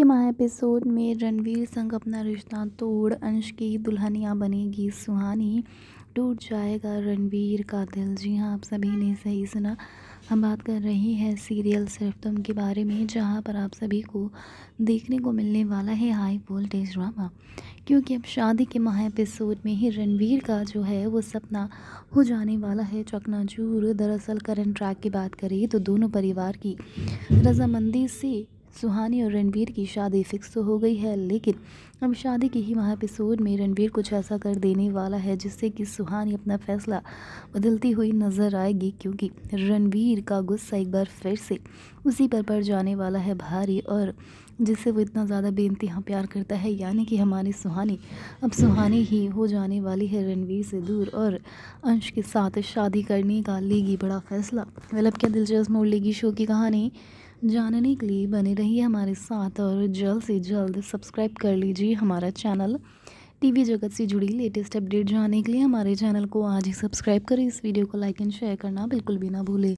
के माह एपिसोड में रणवीर संग अपना रिश्ता तोड़ अंश की दुल्हनिया बनेगी सुहानी टूट जाएगा रणवीर का दिल जी हाँ आप सभी ने सही सुना हम बात कर रहे हैं सीरियल सिर्फ तुम के बारे में जहाँ पर आप सभी को देखने को मिलने वाला है हाई वोल्टेज ड्रामा क्योंकि अब शादी के महा एपिसोड में ही रणवीर का जो है वो सपना हो जाने वाला है चकनाचूर दरअसल करंट ट्रैक की बात करें तो दोनों परिवार की रजामंदी से सुहानी और रणवीर की शादी फिक्स तो हो गई है लेकिन अब शादी के ही वहाँ एपिसोड में रणवीर कुछ ऐसा कर देने वाला है जिससे कि सुहानी अपना फैसला बदलती हुई नज़र आएगी क्योंकि रणवीर का गुस्सा एक बार फिर से उसी पर पड़ जाने वाला है भारी और जिससे वो इतना ज़्यादा बेइंतहा प्यार करता है यानी कि हमारी सुहानी अब सुहानी ही हो जाने वाली है रणवीर से दूर और अंश के साथ शादी करने का लेगी बड़ा फ़ैसला वेल अब क्या दिलचस्प मोड़ लेगी शो की कहानी जानने के लिए बने रहिए हमारे साथ और जल्द से जल्द सब्सक्राइब कर लीजिए हमारा चैनल टीवी जगत से जुड़ी लेटेस्ट अपडेट जानने के लिए हमारे चैनल को आज ही सब्सक्राइब करें इस वीडियो को लाइक एंड शेयर करना बिल्कुल भी ना भूलें